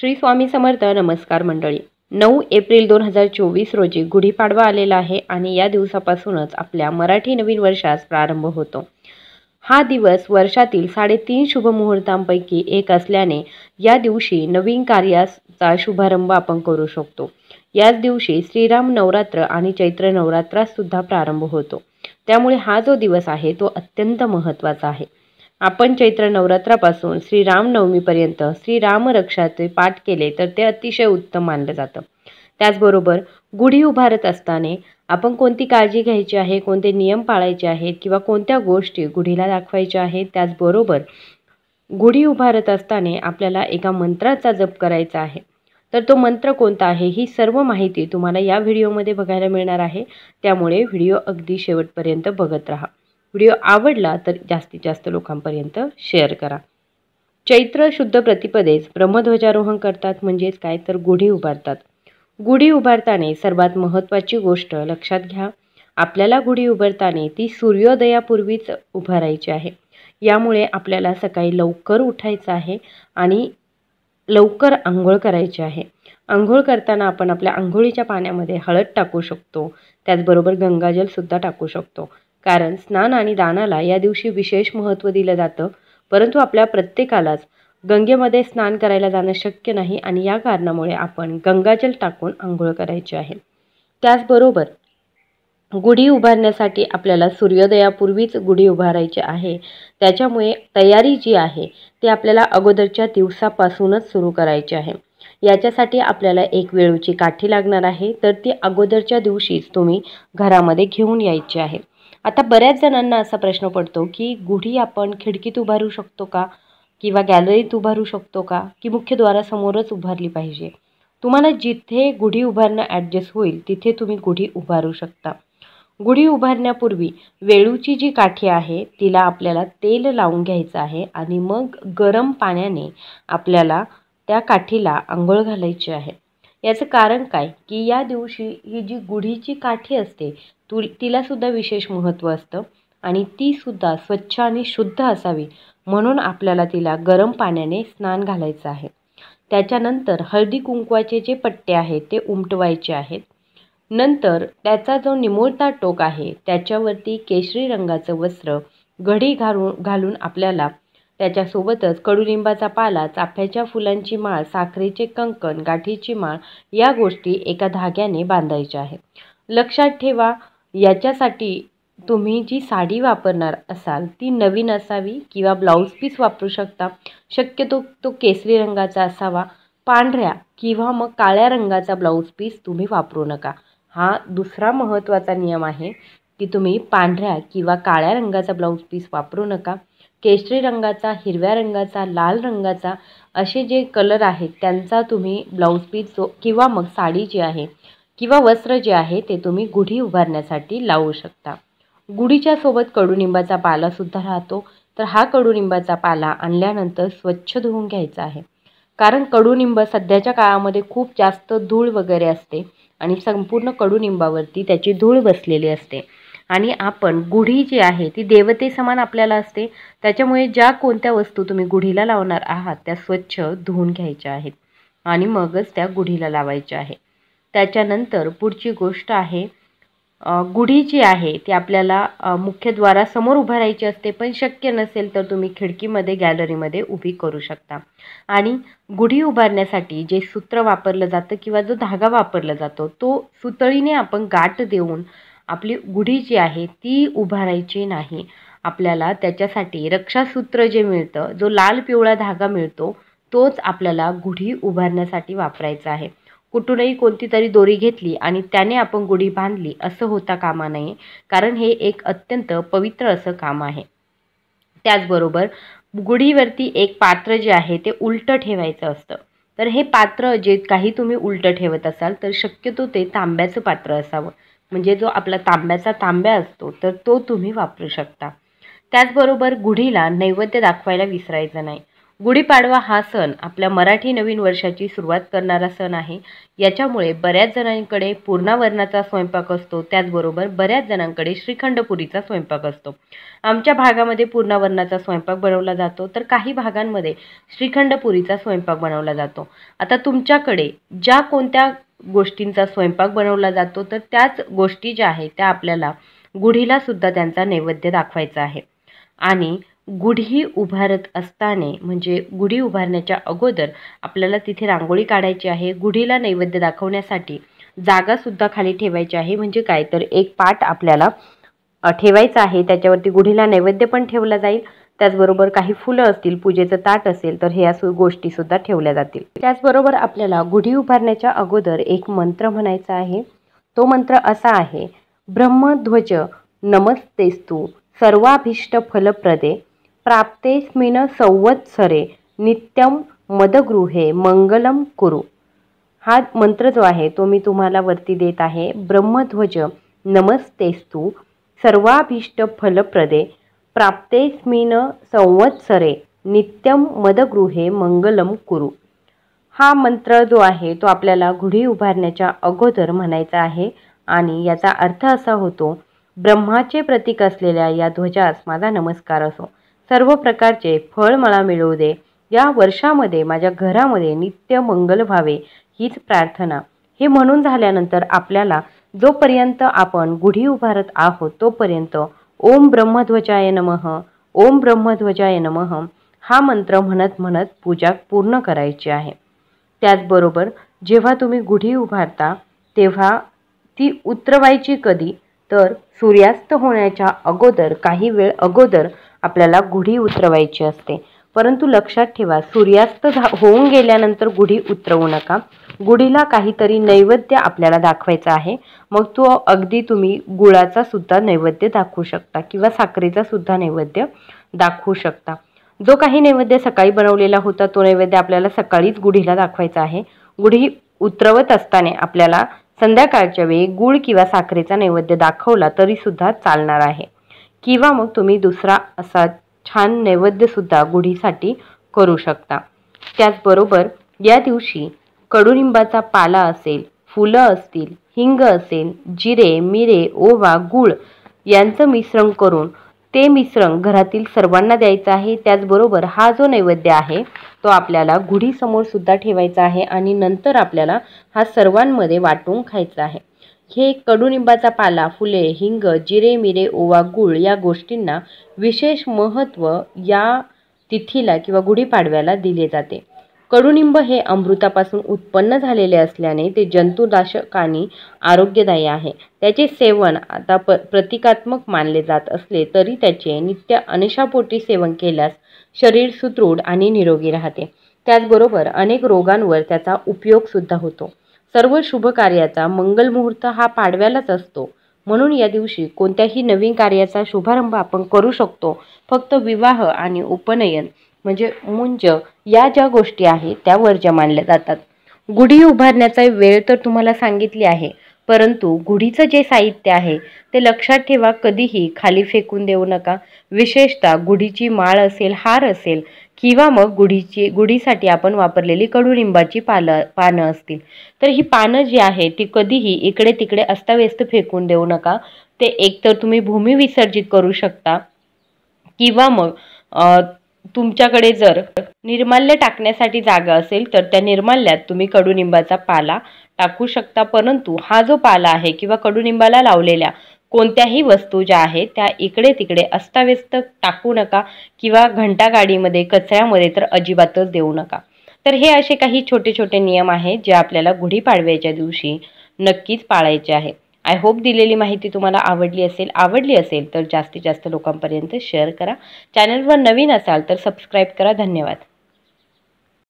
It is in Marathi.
श्री स्वामी समर्थ नमस्कार मंडळी नऊ एप्रिल दोन हजार चोवीस रोजी गुढीपाडवा आलेला आहे आणि या दिवसापासूनच आपल्या मराठी नवीन वर्षास प्रारंभ होतो हा दिवस वर्षातील साडेतीन शुभ मुहूर्तांपैकी एक असल्याने या दिवशी नवीन कार्याचा शुभारंभ आपण करू शकतो याच दिवशी श्रीराम नवरात्र आणि चैत्र नवरात्रासुद्धा प्रारंभ होतो त्यामुळे हा जो दिवस आहे तो अत्यंत महत्त्वाचा आहे आपण चैत्र नवरात्रापासून श्रीरामनवमीपर्यंत श्रीरामरक्षाचे पाठ केले तर ते अतिशय उत्तम मानलं जातं त्याचबरोबर गुढी उभारत असताना आपण कोणती काळजी घ्यायची आहे कोणते नियम पाळायचे आहेत किंवा कोणत्या गोष्टी गुढीला दाखवायच्या आहेत त्याचबरोबर गुढी उभारत असताना आपल्याला एका मंत्राचा जप करायचा आहे तर तो मंत्र कोणता आहे ही सर्व माहिती तुम्हाला या व्हिडिओमध्ये बघायला मिळणार आहे त्यामुळे व्हिडिओ अगदी शेवटपर्यंत बघत राहा व्हिडिओ आवडला तर जास्तीत जास्त लोकांपर्यंत शेअर करा चैत्र शुद्ध प्रतिपदेस ब्रह्मध्वजारोहण करतात म्हणजेच काय तर गुढी उभारतात गुढी उभारताना सर्वात महत्त्वाची गोष्ट लक्षात घ्या आपल्याला गुढी उभारताना ती सूर्योदयापूर्वीच उभारायची आहे यामुळे आपल्याला सकाळी लवकर उठायचं आहे आणि लवकर आंघोळ करायची आहे आंघोळ करताना आपण आपल्या आंघोळीच्या पाण्यामध्ये हळद टाकू शकतो त्याचबरोबर गंगाजलसुद्धा टाकू शकतो कारण स्नान आणि दानाला या दिवशी विशेष महत्त्व दिलं जातं परंतु आपल्या प्रत्येकालाच गंगेमध्ये स्नान करायला जाणं शक्य नाही आणि या कारणामुळे आपण गंगाजल टाकून आंघोळ करायची आहे त्याचबरोबर गुढी उभारण्यासाठी आपल्याला सूर्योदयापूर्वीच गुढी उभारायची आहे त्याच्यामुळे तयारी जी आहे ती आपल्याला अगोदरच्या दिवसापासूनच सुरू करायची आहे याच्यासाठी आपल्याला एक वेळूची काठी लागणार आहे तर ती अगोदरच्या दिवशीच तुम्ही घरामध्ये घेऊन यायची आहे आता बऱ्याच जणांना असा प्रश्न पडतो की गुढी आपण खिडकीत उभारू शकतो का किंवा गॅलरीत उभारू शकतो का की मुख्यद्वारासमोरच उभारली पाहिजे तुम्हाला जिथे गुढी उभारणं ॲडजस्ट होईल तिथे तुम्ही गुढी उभारू शकता गुढी उभारण्यापूर्वी वेळूची जी काठी आहे तिला आपल्याला तेल लावून घ्यायचं आहे आणि मग गरम पाण्याने आपल्याला त्या काठीला आंघोळ घालायची आहे याचं कारण काय की या दिवशी ही जी गुढीची काठी असते तु तिलासुद्धा विशेष महत्त्व असतं आणि तीसुद्धा स्वच्छ आणि शुद्ध असावी म्हणून आपल्याला तिला गरम पाण्याने स्नान घालायचं आहे त्याच्यानंतर हळदी कुंकवाचे जे पट्टे आहेत ते उमटवायचे आहेत नंतर त्याचा जो निमुळता टोक आहे त्याच्यावरती केशरी रंगाचं वस्त्र घडी घालून घालून आपल्याला त्याच्यासोबतच कडुलिंबाचा पाला चाफ्याच्या फुलांची माळ साखरेचे कंकण गाठीची माळ या गोष्टी एका धाग्याने बांधायच्या आहेत लक्षात ठेवा याच्यासाठी तुम्ही जी साडी वापरणार असाल ती नवीन असावी किंवा ब्लाऊज पीस वापरू शकता शक्यतो तो केसरी रंगाचा असावा पांढऱ्या किंवा मग काळ्या रंगाचा ब्लाऊज पीस तुम्ही वापरू नका हा दुसरा महत्त्वाचा नियम आहे की तुम्ही पांढऱ्या किंवा काळ्या रंगाचा ब्लाऊज पीस वापरू नका केशरी रंगाचा हिरव्या रंगाचा लाल रंगाचा असे जे कलर आहेत त्यांचा तुम्ही ब्लाऊज पीस जो किंवा मग साडी जी आहे किंवा वस्त्र जे आहे ते तुम्ही गुढी उभारण्यासाठी लावू शकता गुढीच्या सोबत कडुनिंबाचा पालासुद्धा राहतो तर हा कडुनिंबाचा पाला आणल्यानंतर स्वच्छ धुवून घ्यायचा आहे कारण कडुनिंब सध्याच्या काळामध्ये खूप जास्त धूळ वगैरे असते आणि संपूर्ण कडुनिंबावरती त्याची धूळ बसलेली असते आणि आपण गुढी जी आहे ती देवते समान आपल्याला असते त्याच्यामुळे ज्या कोणत्या वस्तू तुम्ही गुढीला लावणार आहात त्या स्वच्छ धुवून घ्यायच्या आहेत आणि मगच त्या गुढीला लावायच्या आहे त्याच्यानंतर पुढची गोष्ट आहे गुढी जी आहे ती आपल्याला मुख्यद्वारासमोर उभं राहायची असते पण शक्य नसेल तर तुम्ही खिडकीमध्ये गॅलरीमध्ये उभी करू शकता आणि गुढी उभारण्यासाठी जे सूत्र वापरलं जातं किंवा जो धागा वापरला जातो तो सुतळीने आपण गाठ देऊन आपली गुढी जी आहे ती उभारायची नाही आपल्याला त्याच्यासाठी रक्षासूत्र जे मिळतं जो लाल पिवळा धागा मिळतो तोच आपल्याला गुढी उभारण्यासाठी वापरायचा आहे कुठूनही कोणती तरी दोरी घेतली आणि त्याने आपण गुढी बांधली असं होता कामा नाही कारण हे एक अत्यंत पवित्र असं काम आहे त्याचबरोबर गुढीवरती एक पात्र जे आहे ते उलटं ठेवायचं असतं तर हे पात्र जे काही तुम्ही उलटं ठेवत असाल तर शक्यतो ते तांब्याचं पात्र असावं म्हणजे जो आपला तांब्याचा तांब्या असतो तर तो तुम्ही वापरू शकता त्याचबरोबर गुढीला नैवेद्य दाखवायला विसरायचं नाही गुढीपाडवा हा सण आपल्या मराठी नवीन वर्षाची सुरुवात करणारा सण आहे याच्यामुळे बऱ्याच जणांकडे पूर्णावरणाचा स्वयंपाक असतो त्याचबरोबर बऱ्याच जणांकडे श्रीखंडपुरीचा स्वयंपाक असतो आमच्या भागामध्ये पूर्णावरणाचा स्वयंपाक बनवला जातो तर काही भागांमध्ये श्रीखंडपुरीचा स्वयंपाक बनवला जातो आता तुमच्याकडे ज्या कोणत्या गोष्टींचा स्वयंपाक बनवला जातो तर त्याच गोष्टी ज्या आहेत त्या आपल्याला गुढीलासुद्धा त्यांचा नैवेद्य दाखवायचा आहे आणि गुढी उभारत असताना म्हणजे गुढी उभारण्याच्या अगोदर आपल्याला तिथे रांगोळी काढायची आहे गुढीला नैवेद्य दाखवण्यासाठी जागासुद्धा खाली ठेवायची आहे म्हणजे काय तर एक पाट आपल्याला ठेवायचा आहे त्याच्यावरती गुढीला नैवेद्य पण ठेवला जाईल त्याचबरोबर काही फुलं असतील पूजेचं ताट असेल तर ह्या गोष्टीसुद्धा ठेवल्या जातील त्याचबरोबर आपल्याला गुढी उभारण्याच्या अगोदर एक मंत्र म्हणायचा आहे तो मंत्र असा आहे ब्रह्मध्वज नमस्तेस्तू सर्वाभीष्ट फलप्रदे प्राप्तेस्मिन संवत्सरे नित्यम मदगृहे मंगलम कुरु हा मंत्र जो आहे तो मी तुम्हाला वरती देत आहे ब्रह्मध्वज नमस्तेस्तू सर्वाभीष्ट फलप्रदे प्राप्तेस्मिन संवत्सरे नित्यम मदगृहे मंगलम कुरु हा मंत्र जो आहे तो आपल्याला गुढी उभारण्याच्या अगोदर म्हणायचा आहे आणि याचा अर्थ असा होतो ब्रह्माचे प्रतीक असलेल्या या ध्वजास माझा नमस्कार असो सर्व प्रकारचे फळ मला मिळवू दे या वर्षामध्ये माझ्या घरामध्ये नित्य मंगल व्हावे हीच प्रार्थना हे म्हणून झाल्यानंतर आपल्याला जोपर्यंत आपण गुढी उभारत आहोत तोपर्यंत ओम ब्रह्मध्वजाय नम ओम ब्रह्मध्वजाय नम हा मंत्र म्हणत म्हणत पूजा पूर्ण करायची आहे त्याचबरोबर जेव्हा तुम्ही गुढी उभारता तेव्हा ती उतरवायची कधी तर सूर्यास्त होण्याच्या अगोदर काही वेळ अगोदर आपल्याला गुढी उतरवायची असते परंतु लक्षात ठेवा सूर्यास्त होऊन गेल्यानंतर गुढी उतरवू नका गुढीला काहीतरी नैवेद्य आपल्याला दाखवायचं आहे मग तो अगदी तुम्ही गुळाचा सुद्धा नैवेद्य दाखवू शकता किंवा साखरेचा सुद्धा नैवेद्य दाखवू शकता जो काही नैवेद्य सकाळी बनवलेला होता तो नैवेद्य आपल्याला सकाळीच गुढीला दाखवायचा आहे गुढी उतरवत असताना आपल्याला संध्याकाळच्या वेळी गुळ किंवा साखरेचा नैवेद्य दाखवला तरीसुद्धा चालणार आहे किंवा मग तुम्ही दुसरा असा छान नैवेद्यसुद्धा गुढीसाठी करू शकता त्याचबरोबर या दिवशी कडुनिंबाचा पाला असेल फुलं असतील हिंग असेल जिरे मिरे ओवा गूळ यांचं मिश्रण करून ते मिश्रण घरातील सर्वांना द्यायचं आहे त्याचबरोबर हा जो नैवेद्य आहे तो आपल्याला गुढीसमोरसुद्धा ठेवायचा आहे आणि नंतर आपल्याला हा सर्वांमध्ये वाटून खायचा आहे हे कडुनिंबाचा पाला फुले हिंग जिरे मिरे ओवा गुळ या गोष्टींना विशेष महत्त्व या तिथीला किंवा गुढीपाडव्याला दिले जाते कडुनिंब हे अमृतापासून उत्पन्न झालेले असल्याने ते जंतुनाशक आणि आरोग्यदायी आहे त्याचे सेवन आता प प्रतिकात्मक मानले जात असले तरी त्याचे नित्य अनशापोटी सेवन केल्यास शरीर सुदृढ आणि निरोगी राहते त्याचबरोबर अनेक रोगांवर त्याचा उपयोगसुद्धा होतो सर्व शुभ कार्याचा मंगल मुहूर्त हा पाडव्यालाच असतो म्हणून या दिवशी कोणत्याही नवीन कार्याचा शुभारंभ आपण करू शकतो फक्त विवाह आणि उपनयन म्हणजे मुंज या ज्या गोष्टी आहेत त्या वर्ज्य मानल्या जातात गुढी उभारण्याचा वेळ तर तुम्हाला सांगितली आहे परंतु गुढीचं जे साहित्य आहे ते लक्षात ठेवा कधीही खाली फेकून देऊ नका विशेषतः गुढीची माळ असेल हार असेल किंवा मग गुढीची गुढीसाठी आपण वापरलेली कडुलिंबाची पाल पानं असतील तर ही पानं जी आहे ती कधीही इकडे तिकडे अस्ताव्यस्त फेकून देऊ नका ते एकतर तुम्ही भूमी विसर्जित करू शकता किंवा मग तुमच्याकडे जर निर्माल्य टाकण्यासाठी जागा असेल तर त्या निर्माल्यात तुम्ही कडुनिंबाचा पाला टाकू शकता परंतु हा जो पाला आहे किंवा कडुनिंबाला लावलेल्या कोणत्याही वस्तू ज्या आहेत त्या इकडे तिकडे अस्ताव्यस्त टाकू नका किंवा घंटागाडीमध्ये कचऱ्यामध्ये तर अजिबातच देऊ नका तर हे असे काही छोटे छोटे नियम आहेत जे आपल्याला गुढीपाडव्याच्या दिवशी नक्कीच पाळायचे आहे आय होप दिलेली माहिती तुम्हाला आवडली असेल आवडली असेल तर जास्तीत जास्त लोकांपर्यंत शेअर करा चॅनलवर नवीन असाल तर सबस्क्राईब करा धन्यवाद